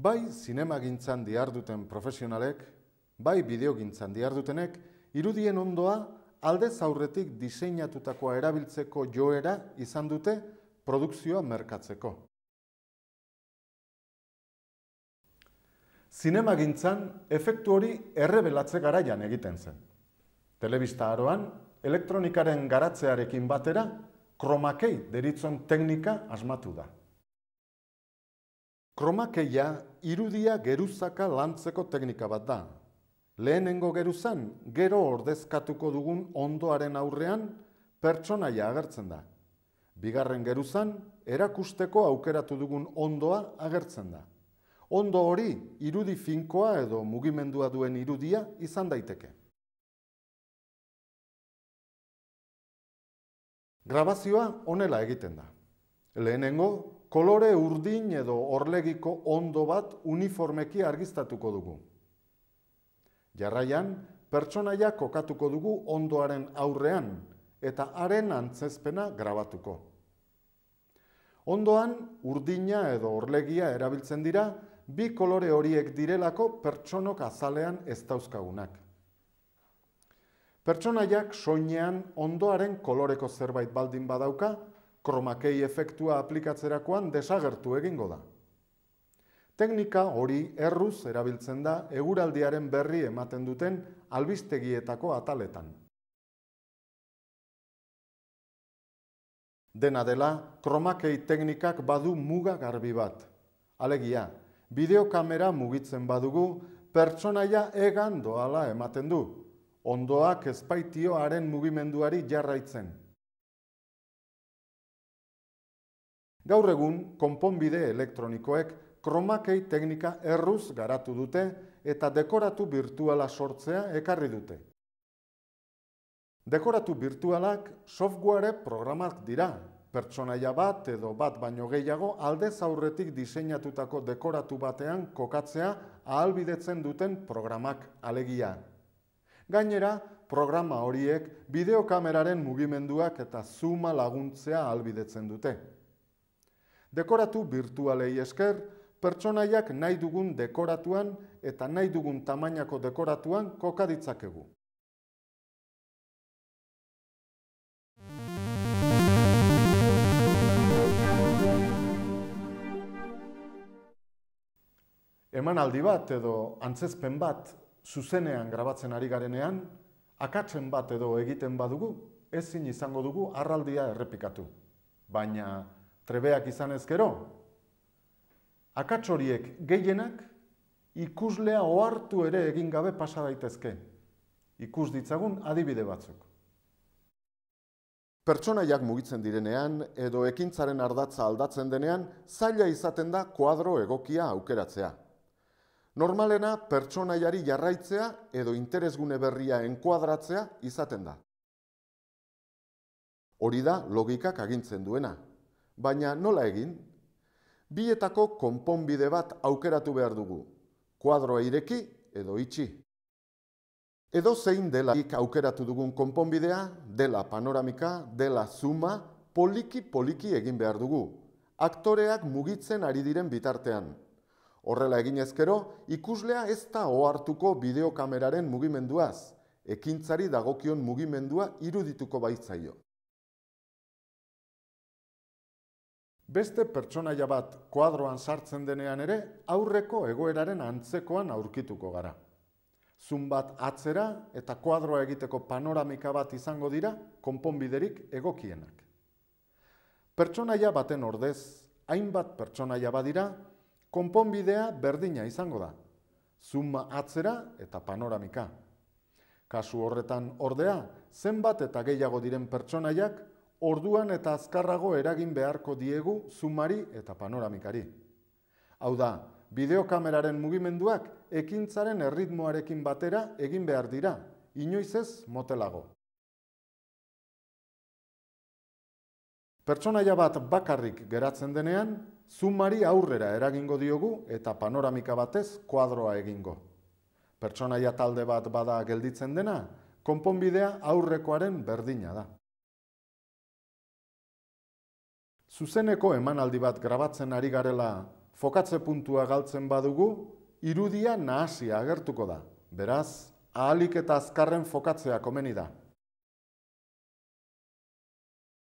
Bai, zinema gintzan profesionalek, bai, bideogintzan gintzan diardutenek, irudien ondoa alde zaurretik diseinatutakoa erabiltzeko joera izan dute produkzioa merkatzeko. Zinema gintzan efektu hori errebelatze garaian egiten zen. Telebista aroan elektronikaren garatzearekin batera, kromakei deritzen teknika asmatu da. Kromakeia irudia geruzaka lantzeko teknika bat da. Lehenengo geruzan, gero ordezkatuko dugun ondoaren aurrean pertsonaia agertzen da. Bigarren geruzan, erakusteko aukeratu dugun ondoa agertzen da. Ondo hori, irudi finkoa edo mugimendua duen irudia izan daiteke. Grabazioa onela egiten da. Lehenengo, kolore urdin edo orlegiko ondo bat uniformeki argiztatuko dugu. Jarraian, pertsonaia kokatuko dugu ondoaren aurrean eta haren antzezpena grabatuko. Ondoan, urdina edo orlegia erabiltzen dira, bi kolore horiek direlako pertsonok azalean ez dauzkagunak. Pertsonaiak soinean ondoaren koloreko zerbait baldin badauka, kromakei efektua aplikatzerakoan desagertu egingo da. Teknika hori erruz erabiltzen da eguraldiaren berri ematen duten albistegietako ataletan. Dena dela, kromakei teknikak badu muga garbi bat. Alegia, bideokamera mugitzen badugu, pertsonaia egan doala ematen du. Ondoak ezpaitioaren mugimenduari jarraitzen. Gaur egun, konponbide elektronikoek kromakei teknika erruz garatu dute eta dekoratu virtuala sortzea ekarri dute. Dekoratu virtualak software programak dira, pertsonaia bat edo bat baino gehiago alde zaurretik diseinatutako dekoratu batean kokatzea ahalbidetzen duten programak alegia. Gainera, programa horiek bideokameraren mugimenduak eta zuma laguntzea ahalbidetzen dute. Dekoratu virtualei esker, pertsonaiak nahi dugun dekoratuan eta nahi dugun tamainako dekoratuan kokaditzakegu. ditzakegu. Emanaldi bat edo antzezpen bat zuzenean grabatzen ari garenean, akatzen bat edo egiten badugu, ezin izango dugu arraldia errepikatu, baina trebeak izan ezkero, akatsoriek gehienak ikuslea ohartu ere egin gabe pasa daitezke. Ikus ditzagun adibide batzuk. Pertsonaiak mugitzen direnean edo ekintzaren ardatza aldatzen denean, zaila izaten da kuadro egokia aukeratzea. Normalena pertsonaiari jarraitzea edo interesgune berria enkuadratzea izaten da. Hori da logikak agintzen duena, Baina nola egin? Bietako konponbide bat aukeratu behar dugu. Kuadroa ireki edo itxi. Edo zein delaik aukeratu dugun konponbidea, dela panoramika, dela zuma, poliki-poliki egin behar dugu. Aktoreak mugitzen ari diren bitartean. Horrela egin ezkero, ikuslea ez da ohartuko bideokameraren mugimenduaz, ekintzari dagokion mugimendua irudituko baitzaio. beste pertsonaia bat kuadroan sartzen denean ere, aurreko egoeraren antzekoan aurkituko gara. Zun bat atzera eta kuadroa egiteko panoramika bat izango dira, konponbiderik egokienak. Pertsonaia baten ordez, hainbat pertsonaia badira, konponbidea berdina izango da. Zuma atzera eta panoramika. Kasu horretan ordea, zenbat eta gehiago diren pertsonaiak Orduan eta azkarrago eragin beharko diegu zumari eta panoramikari. Hau da, bideokameraren mugimenduak ekintzaren erritmoarekin batera egin behar dira, inoiz ez motelago. Pertsonaia bat bakarrik geratzen denean, zumari aurrera eragingo diogu eta panoramika batez kuadroa egingo. Pertsonaia talde bat bada gelditzen dena, konponbidea aurrekoaren berdina da. zuzeneko emanaldi bat grabatzen ari garela fokatze puntua galtzen badugu, irudia nahasia agertuko da. Beraz, ahalik eta azkarren fokatzea komeni da.